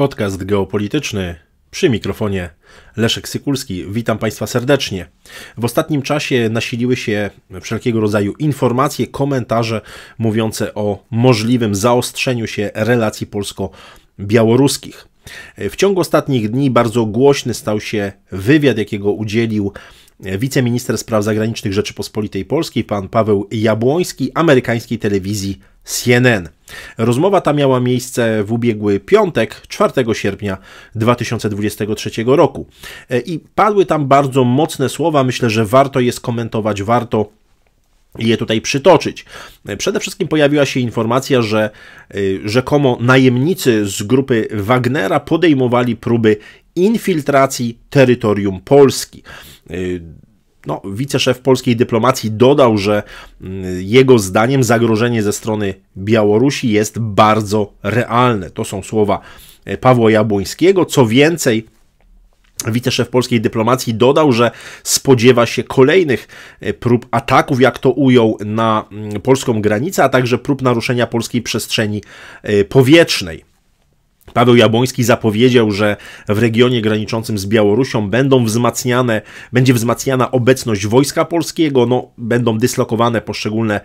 Podcast geopolityczny przy mikrofonie Leszek Sykulski. Witam Państwa serdecznie. W ostatnim czasie nasiliły się wszelkiego rodzaju informacje, komentarze mówiące o możliwym zaostrzeniu się relacji polsko-białoruskich. W ciągu ostatnich dni bardzo głośny stał się wywiad, jakiego udzielił wiceminister spraw zagranicznych Rzeczypospolitej Polskiej, pan Paweł Jabłoński, amerykańskiej telewizji CNN. Rozmowa ta miała miejsce w ubiegły piątek, 4 sierpnia 2023 roku. E, I padły tam bardzo mocne słowa, myślę, że warto je skomentować, warto je tutaj przytoczyć. E, przede wszystkim pojawiła się informacja, że e, rzekomo najemnicy z grupy Wagnera podejmowali próby infiltracji terytorium Polski no, wiceszef polskiej dyplomacji dodał, że mm, jego zdaniem zagrożenie ze strony Białorusi jest bardzo realne. To są słowa e, Pawła Jabłońskiego. Co więcej, Wiceszef polskiej dyplomacji dodał, że spodziewa się kolejnych e, prób ataków, jak to ujął, na mm, polską granicę, a także prób naruszenia polskiej przestrzeni e, powietrznej. Paweł Jabłoński zapowiedział, że w regionie graniczącym z Białorusią będą wzmacniane, będzie wzmacniana obecność wojska polskiego, no, będą dyslokowane poszczególne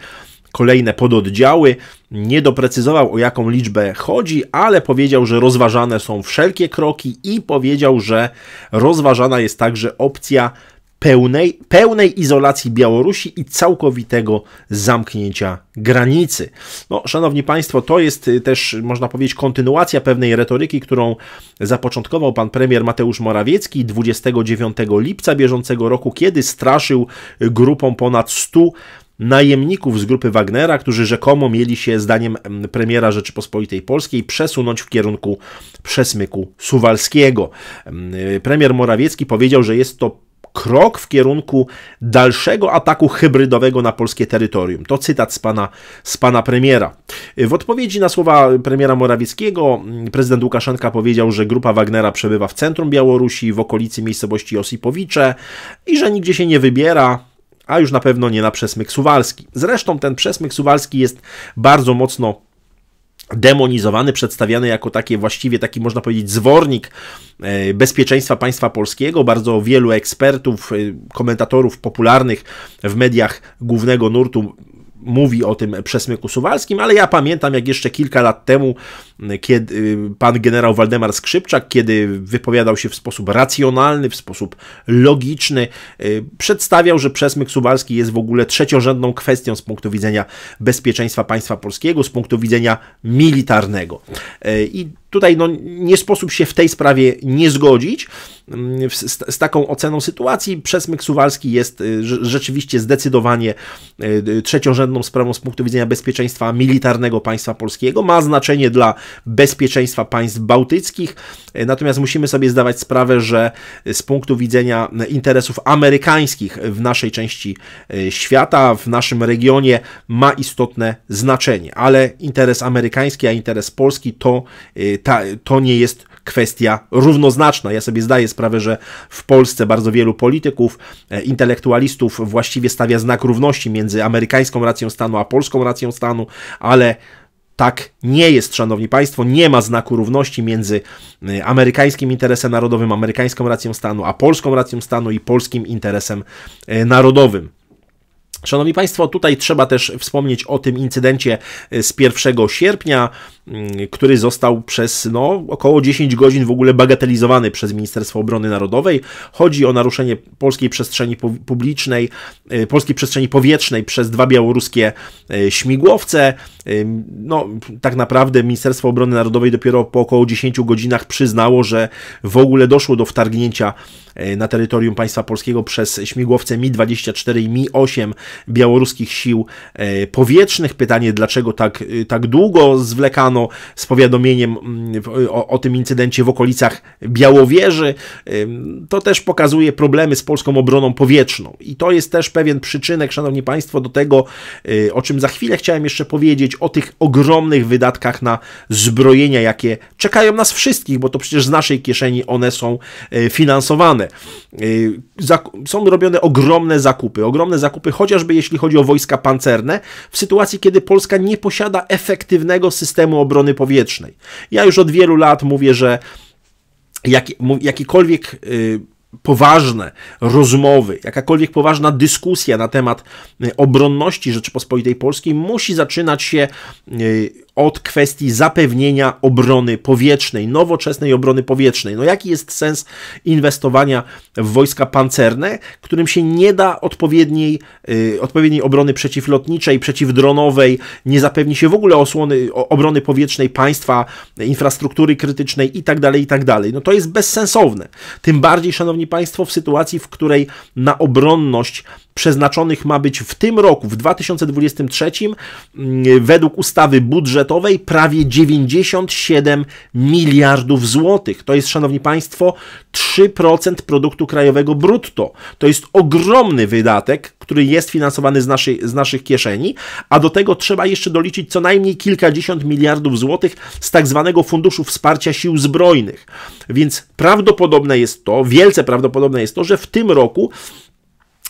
kolejne pododdziały. Nie doprecyzował o jaką liczbę chodzi, ale powiedział, że rozważane są wszelkie kroki i powiedział, że rozważana jest także opcja pełnej, pełnej izolacji Białorusi i całkowitego zamknięcia granicy. No, szanowni Państwo, to jest y, też, można powiedzieć, kontynuacja pewnej retoryki, którą zapoczątkował pan premier Mateusz Morawiecki 29 lipca bieżącego roku, kiedy straszył grupą ponad 100 najemników z grupy Wagnera, którzy rzekomo mieli się, zdaniem mm, premiera Rzeczypospolitej Polskiej, przesunąć w kierunku przesmyku suwalskiego. Mm, y, premier Morawiecki powiedział, że jest to krok w kierunku dalszego ataku hybrydowego na polskie terytorium. To cytat z pana, z pana premiera. W odpowiedzi na słowa premiera Morawieckiego mm, prezydent Łukaszenka powiedział, że grupa Wagnera przebywa w centrum Białorusi, w okolicy miejscowości Osipowicze i że nigdzie się nie wybiera, a już na pewno nie na przesmyk suwalski. Zresztą ten przesmyk suwalski jest bardzo mocno demonizowany, przedstawiany jako takie właściwie taki można powiedzieć zwornik e, bezpieczeństwa państwa polskiego. Bardzo wielu ekspertów, e, komentatorów popularnych w mediach głównego nurtu mówi o tym przesmyku suwalskim, ale ja pamiętam jak jeszcze kilka lat temu, mm, kiedy y, pan generał Waldemar Skrzypczak, kiedy wypowiadał się w sposób racjonalny, w sposób logiczny, y, przedstawiał, że przesmyk suwalski jest w ogóle trzeciorzędną kwestią z punktu widzenia bezpieczeństwa państwa polskiego, z punktu widzenia militarnego. Y, I Tutaj no, nie sposób się w tej sprawie nie zgodzić mm, z, z taką oceną sytuacji. Przesmyk Suwalski jest y, rzeczywiście zdecydowanie y, y, trzeciorzędną sprawą z punktu widzenia bezpieczeństwa militarnego państwa polskiego. Ma znaczenie dla bezpieczeństwa państw bałtyckich, natomiast musimy sobie zdawać sprawę, że z punktu widzenia interesów amerykańskich w naszej części świata, w naszym regionie ma istotne znaczenie, ale interes amerykański, a interes polski to ta, to nie jest kwestia równoznaczna. Ja sobie zdaję sprawę, że w Polsce bardzo wielu polityków, e, intelektualistów właściwie stawia znak równości między amerykańską racją stanu a polską racją stanu, ale tak nie jest, szanowni państwo, nie ma znaku równości między e, amerykańskim interesem narodowym, amerykańską racją stanu, a polską racją stanu i polskim interesem e, narodowym. Szanowni Państwo, tutaj trzeba też wspomnieć o tym incydencie e, z 1 sierpnia, mm, który został przez no, około 10 godzin w ogóle bagatelizowany przez Ministerstwo Obrony Narodowej. Chodzi o naruszenie polskiej przestrzeni publicznej, e, polskiej przestrzeni powietrznej przez dwa białoruskie e, śmigłowce. No, tak naprawdę Ministerstwo Obrony Narodowej dopiero po około 10 godzinach przyznało, że w ogóle doszło do wtargnięcia na terytorium państwa polskiego przez śmigłowce Mi-24 i Mi-8 białoruskich sił e, powietrznych. Pytanie, dlaczego tak, e, tak długo zwlekano z powiadomieniem mm, o, o tym incydencie w okolicach Białowieży. To też pokazuje problemy z polską obroną powietrzną. I to jest też pewien przyczynek, Szanowni Państwo, do tego, e, o czym za chwilę chciałem jeszcze powiedzieć, o tych ogromnych wydatkach na zbrojenia, jakie czekają nas wszystkich, bo to przecież z naszej kieszeni one są finansowane. Są robione ogromne zakupy, ogromne zakupy chociażby chociażby jeśli chodzi o wojska pancerne, w sytuacji, kiedy Polska nie posiada efektywnego systemu obrony powietrznej. Ja już od wielu lat mówię, że jak, jakikolwiek. Yy, poważne rozmowy, jakakolwiek poważna dyskusja na temat y, obronności Rzeczypospolitej Polskiej musi zaczynać się y, od kwestii zapewnienia obrony powietrznej, nowoczesnej obrony powietrznej. No jaki jest sens inwestowania w wojska pancerne, którym się nie da odpowiedniej, yy, odpowiedniej obrony przeciwlotniczej, przeciwdronowej, nie zapewni się w ogóle osłony, obrony powietrznej państwa, infrastruktury krytycznej itd., tak itd. Tak no to jest bezsensowne. Tym bardziej, szanowni państwo, w sytuacji, w której na obronność przeznaczonych ma być w tym roku, w 2023, yy, mm, według ustawy budżet budżetowej prawie 97 miliardów złotych. To jest, szanowni państwo, 3% produktu krajowego brutto. To jest ogromny wydatek, który jest finansowany z, naszej, z naszych kieszeni, a do tego trzeba jeszcze doliczyć co najmniej kilkadziesiąt miliardów złotych z tak zwanego Funduszu Wsparcia Sił Zbrojnych. Więc prawdopodobne jest to, wielce prawdopodobne jest to, że w tym roku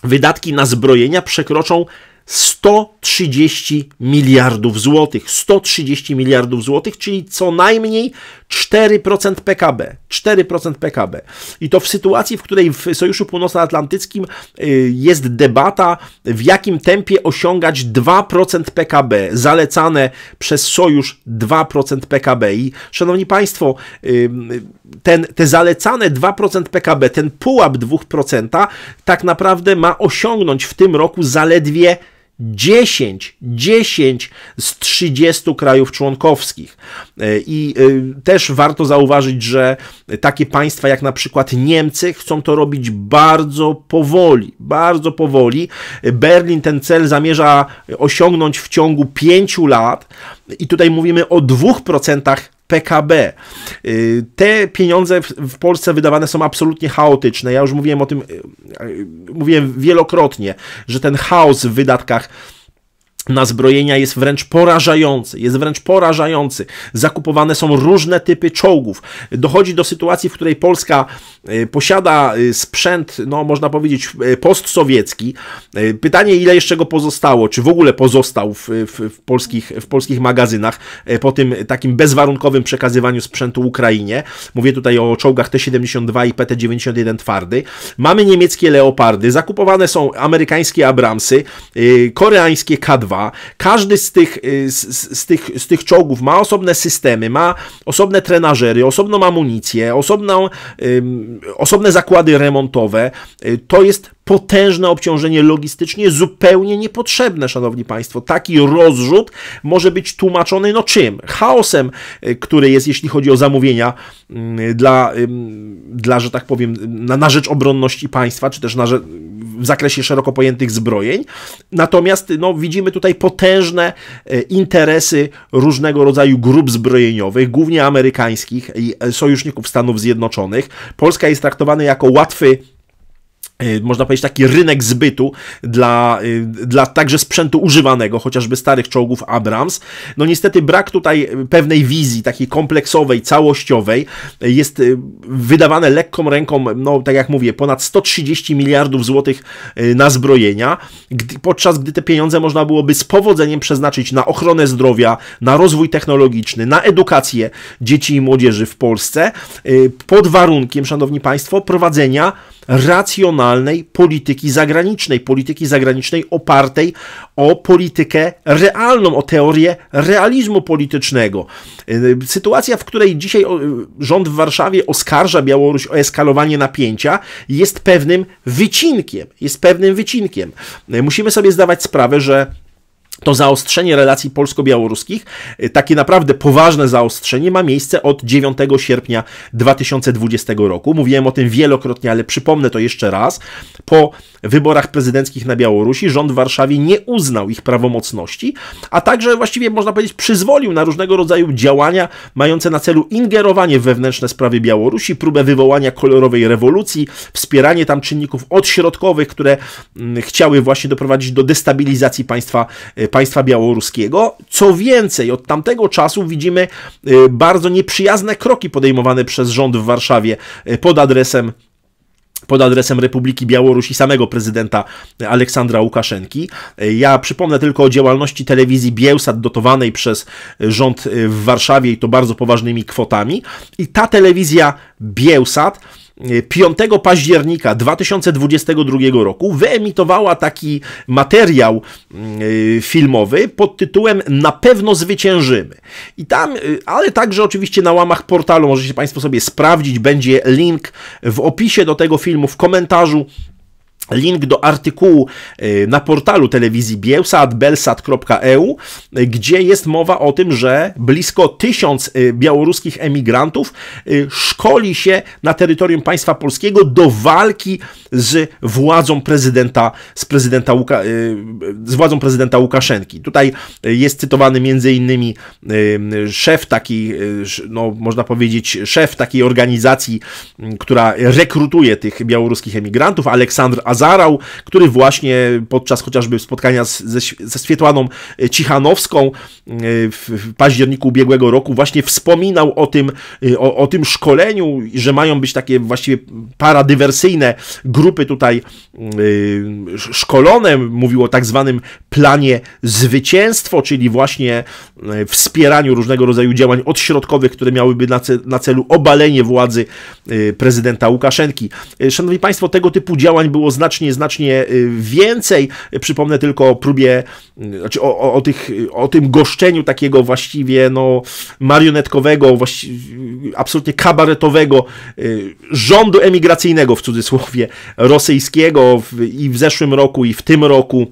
wydatki na zbrojenia przekroczą 130 miliardów złotych. 130 miliardów złotych, czyli co najmniej 4% PKB. 4% PKB. I to w sytuacji, w której w Sojuszu Północnoatlantyckim y, jest debata, w jakim tempie osiągać 2% PKB, zalecane przez Sojusz 2% PKB. I szanowni Państwo, y, y, ten, te zalecane 2% PKB, ten pułap 2%, tak naprawdę ma osiągnąć w tym roku zaledwie 10, 10 z 30 krajów członkowskich. E, I e, też warto zauważyć, że takie państwa jak na przykład Niemcy chcą to robić bardzo powoli, bardzo powoli. Berlin ten cel zamierza osiągnąć w ciągu 5 lat i tutaj mówimy o 2% PKB. Y, te pieniądze w Polsce wydawane są absolutnie chaotyczne. Ja już mówiłem o tym, y, y, mówiłem wielokrotnie, że ten chaos w wydatkach na zbrojenia jest wręcz porażający, jest wręcz porażający. Zakupowane są różne typy czołgów. Dochodzi do sytuacji, w której Polska e, posiada e, sprzęt, no można powiedzieć, e, postsowiecki. Pytanie, ile jeszcze go pozostało, czy w ogóle pozostał w, w, w, polskich, w polskich magazynach po tym takim bezwarunkowym przekazywaniu sprzętu Ukrainie. Mówię tutaj o czołgach T-72 i PT-91 twardy. Mamy niemieckie Leopardy, zakupowane są amerykańskie Abramsy, koreańskie K2, każdy z tych, y, z, z, tych, z tych czołgów ma osobne systemy, ma osobne trenażery, osobną amunicję, osobną, osobne zakłady remontowe. Y, to jest potężne obciążenie logistycznie, zupełnie niepotrzebne, szanowni państwo. Taki rozrzut może być tłumaczony no czym? Chaosem, y, który jest, jeśli chodzi o zamówienia mm, dla, dla że tak powiem, na, na rzecz obronności państwa, czy też na, rzecz w zakresie szeroko pojętych zbrojeń. Natomiast no, widzimy tutaj potężne e, interesy różnego rodzaju grup zbrojeniowych, głównie amerykańskich i e, sojuszników Stanów Zjednoczonych. Polska jest traktowana jako łatwy Y, można powiedzieć, taki rynek zbytu dla, y, dla także sprzętu używanego, chociażby starych czołgów Abrams. No niestety brak tutaj y, pewnej wizji, takiej kompleksowej, całościowej. Jest wydawane lekką ręką, no tak jak mówię, ponad 130 miliardów złotych na zbrojenia, podczas gdy te pieniądze można byłoby z powodzeniem przeznaczyć na ochronę zdrowia, na rozwój technologiczny, na edukację dzieci i młodzieży w Polsce, pod warunkiem, szanowni państwo, prowadzenia racjonalnej polityki zagranicznej, polityki zagranicznej opartej o politykę realną, o teorię realizmu politycznego. Y, sytuacja, w której dzisiaj y, rząd w Warszawie oskarża Białoruś o eskalowanie napięcia, jest pewnym wycinkiem, jest pewnym wycinkiem. Y, musimy sobie zdawać sprawę, że to zaostrzenie relacji polsko-białoruskich, y, takie naprawdę poważne zaostrzenie, ma miejsce od 9 sierpnia 2020 roku. Mówiłem o tym wielokrotnie, ale przypomnę to jeszcze raz. Po wyborach prezydenckich na Białorusi rząd w Warszawie nie uznał ich prawomocności, a także właściwie można powiedzieć przyzwolił na różnego rodzaju działania mające na celu ingerowanie w wewnętrzne sprawy Białorusi, próbę wywołania kolorowej rewolucji, wspieranie tam czynników odśrodkowych, które mm, chciały właśnie doprowadzić do destabilizacji państwa y, E, państwa białoruskiego. Co więcej, od tamtego czasu widzimy e, bardzo nieprzyjazne kroki podejmowane przez rząd w Warszawie e, pod adresem pod adresem Republiki Białorusi samego prezydenta Aleksandra Łukaszenki. Ja przypomnę tylko o działalności telewizji Bielsat dotowanej przez rząd w Warszawie i to bardzo poważnymi kwotami. I ta telewizja Bielsat 5 y, października 2022 roku wyemitowała taki materiał y, filmowy pod tytułem Na pewno zwyciężymy. I tam, y, ale także oczywiście na łamach portalu możecie Państwo sobie sprawdzić, będzie link w opisie do tego filmu, w komentarzu link do artykułu y, na portalu telewizji Bielsat, belsat.eu, y, gdzie jest mowa o tym, że blisko tysiąc y, białoruskich emigrantów szkoli się na terytorium państwa polskiego do walki z władzą prezydenta, z, prezydenta Łuka, z władzą prezydenta Łukaszenki. Tutaj jest cytowany między innymi szef taki, no można powiedzieć, szef takiej organizacji, która rekrutuje tych białoruskich emigrantów, Aleksandr Azarał, który właśnie podczas chociażby spotkania z, ze, ze Swietłaną e, Cichanowską e, w październiku ubiegłego roku właśnie wspominał o tym, e, o, o tym szkoleniu, że mają być takie właściwie paradywersyjne grupy tutaj szkolone. Mówił o tak zwanym planie zwycięstwo, czyli właśnie wspieraniu różnego rodzaju działań odśrodkowych, które miałyby na, ce, na celu obalenie władzy prezydenta Łukaszenki. Szanowni Państwo, tego typu działań było znacznie znacznie, znacznie y, więcej. Przypomnę tylko o próbie, y, znaczy o, o, o, tych, o tym goszczeniu takiego właściwie no, marionetkowego, właściwie, y, absolutnie kabaretowego rządu emigracyjnego w cudzysłowie rosyjskiego w, i w zeszłym roku, i w tym roku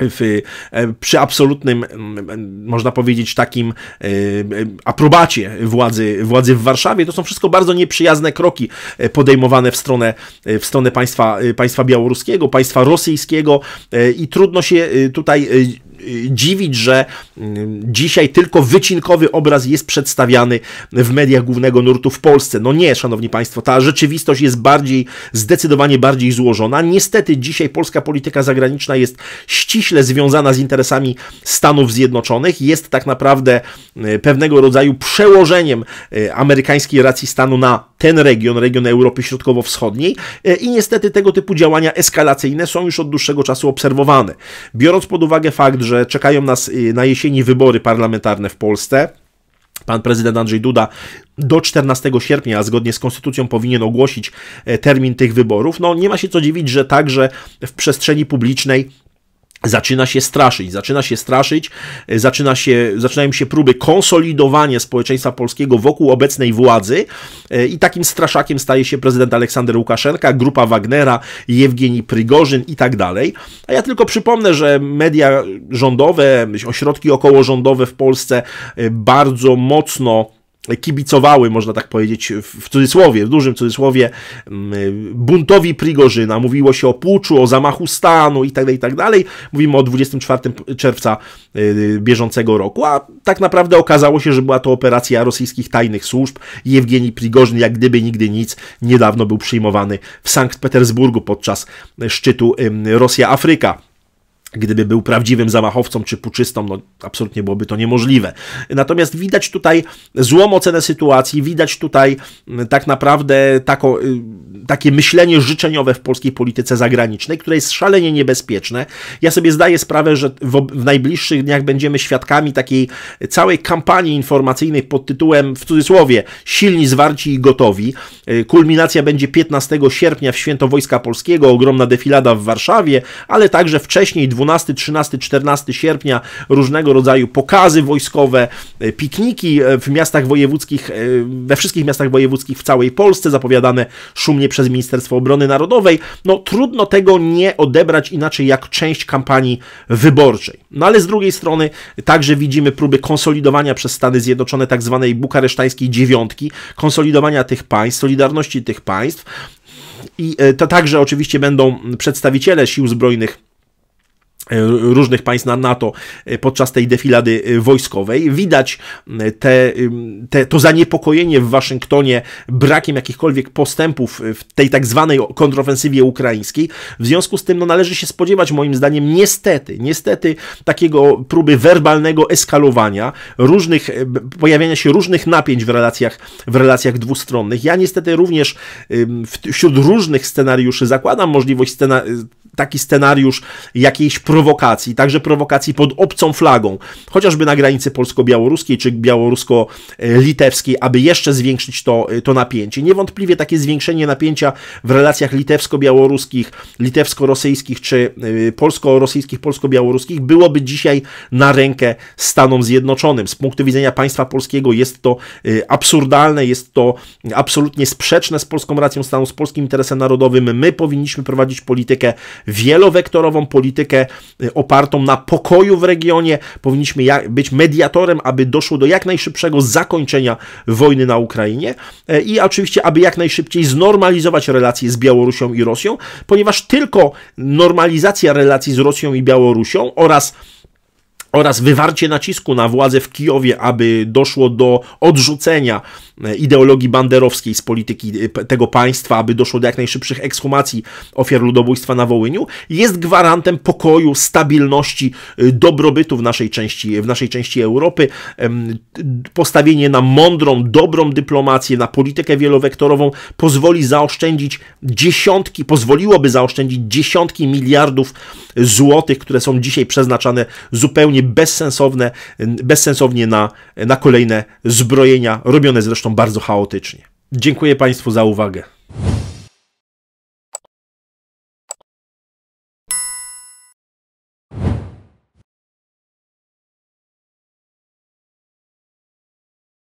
w, e, przy absolutnym, mm, można powiedzieć, takim e, e, aprobacie władzy, władzy w Warszawie. To są wszystko bardzo nieprzyjazne kroki podejmowane w stronę, w stronę państwa, państwa białoruskiego, państwa rosyjskiego i trudno się tutaj dziwić, że mm, dzisiaj tylko wycinkowy obraz jest przedstawiany w mediach głównego nurtu w Polsce. No nie, szanowni państwo, ta rzeczywistość jest bardziej, zdecydowanie bardziej złożona. Niestety dzisiaj polska polityka zagraniczna jest ściśle związana z interesami Stanów Zjednoczonych, jest tak naprawdę y, pewnego rodzaju przełożeniem y, amerykańskiej racji stanu na ten region, region Europy Środkowo-Wschodniej y, i niestety tego typu działania eskalacyjne są już od dłuższego czasu obserwowane. Biorąc pod uwagę fakt, że że czekają nas y, na jesieni wybory parlamentarne w Polsce. Pan prezydent Andrzej Duda do 14 sierpnia, zgodnie z konstytucją, powinien ogłosić e, termin tych wyborów. No, nie ma się co dziwić, że także w przestrzeni publicznej zaczyna się straszyć, zaczyna się straszyć, e, zaczyna się, zaczynają się próby konsolidowania społeczeństwa polskiego wokół obecnej władzy e, i takim straszakiem staje się prezydent Aleksander Łukaszenka, grupa Wagnera, Jewgeni Prygorzyn i tak dalej. A ja tylko przypomnę, że media rządowe, ośrodki okołorządowe w Polsce e, bardzo mocno kibicowały, można tak powiedzieć, w cudzysłowie, w dużym cudzysłowie, mm, buntowi Prigorzyna. Mówiło się o puczu, o zamachu stanu i tak dalej, tak dalej. Mówimy o 24 czerwca y, bieżącego roku, a tak naprawdę okazało się, że była to operacja rosyjskich tajnych służb. Jewgeni Prigorzyn, jak gdyby nigdy nic, niedawno był przyjmowany w Sankt Petersburgu podczas szczytu Rosja-Afryka. Gdyby był prawdziwym zamachowcą czy puczystą, no absolutnie byłoby to niemożliwe. Natomiast widać tutaj złą ocenę sytuacji, widać tutaj mm, tak naprawdę tako, y, takie myślenie życzeniowe w polskiej polityce zagranicznej, które jest szalenie niebezpieczne. Ja sobie zdaję sprawę, że w, w najbliższych dniach będziemy świadkami takiej całej kampanii informacyjnej pod tytułem, w cudzysłowie, silni, zwarci i gotowi. Y, kulminacja będzie 15 sierpnia w Święto Wojska Polskiego, ogromna defilada w Warszawie, ale także wcześniej 12 12, 13, 14 sierpnia różnego rodzaju pokazy wojskowe, e, pikniki e, w miastach wojewódzkich, e, we wszystkich miastach wojewódzkich w całej Polsce, zapowiadane szumnie przez Ministerstwo Obrony Narodowej. No trudno tego nie odebrać inaczej jak część kampanii wyborczej. No ale z drugiej strony także widzimy próby konsolidowania przez Stany Zjednoczone tak zwanej bukaresztańskiej dziewiątki, konsolidowania tych państw, solidarności tych państw. I to także oczywiście będą przedstawiciele sił zbrojnych E, różnych państw na NATO e, podczas tej defilady e, wojskowej. Widać te, te, to zaniepokojenie w Waszyngtonie brakiem jakichkolwiek postępów w tej tak zwanej kontrofensywie ukraińskiej. W związku z tym no, należy się spodziewać, moim zdaniem, niestety, niestety takiego próby werbalnego eskalowania, różnych, pojawiania się różnych napięć w relacjach, w relacjach dwustronnych. Ja niestety również wśród różnych scenariuszy zakładam możliwość scena taki scenariusz jakiejś prowokacji, także prowokacji pod obcą flagą, chociażby na granicy polsko-białoruskiej czy białorusko-litewskiej, aby jeszcze zwiększyć to, y, to napięcie. Niewątpliwie takie zwiększenie napięcia w relacjach litewsko-białoruskich, litewsko-rosyjskich czy y, polsko-rosyjskich, polsko-białoruskich byłoby dzisiaj na rękę Stanom Zjednoczonym. Z punktu widzenia państwa polskiego jest to y, absurdalne, jest to absolutnie sprzeczne z polską racją stanu, z polskim interesem narodowym. My powinniśmy prowadzić politykę wielowektorową, politykę Y, opartą na pokoju w regionie. Powinniśmy być mediatorem, aby doszło do jak najszybszego zakończenia wojny na Ukrainie e, i oczywiście, aby jak najszybciej znormalizować relacje z Białorusią i Rosją, ponieważ tylko normalizacja relacji z Rosją i Białorusią oraz oraz wywarcie nacisku na władze w Kijowie, aby doszło do odrzucenia e, ideologii banderowskiej z polityki e, tego państwa, aby doszło do jak najszybszych ekshumacji ofiar ludobójstwa na Wołyniu, jest gwarantem pokoju, stabilności, e, dobrobytu w naszej części, w naszej części Europy. Postawienie na mądrą, dobrą dyplomację, na politykę wielowektorową pozwoli zaoszczędzić dziesiątki, pozwoliłoby zaoszczędzić dziesiątki miliardów złotych, które są dzisiaj przeznaczane zupełnie bezsensowne, bezsensownie na, na kolejne zbrojenia, robione zresztą bardzo chaotycznie. Dziękuję Państwu za uwagę.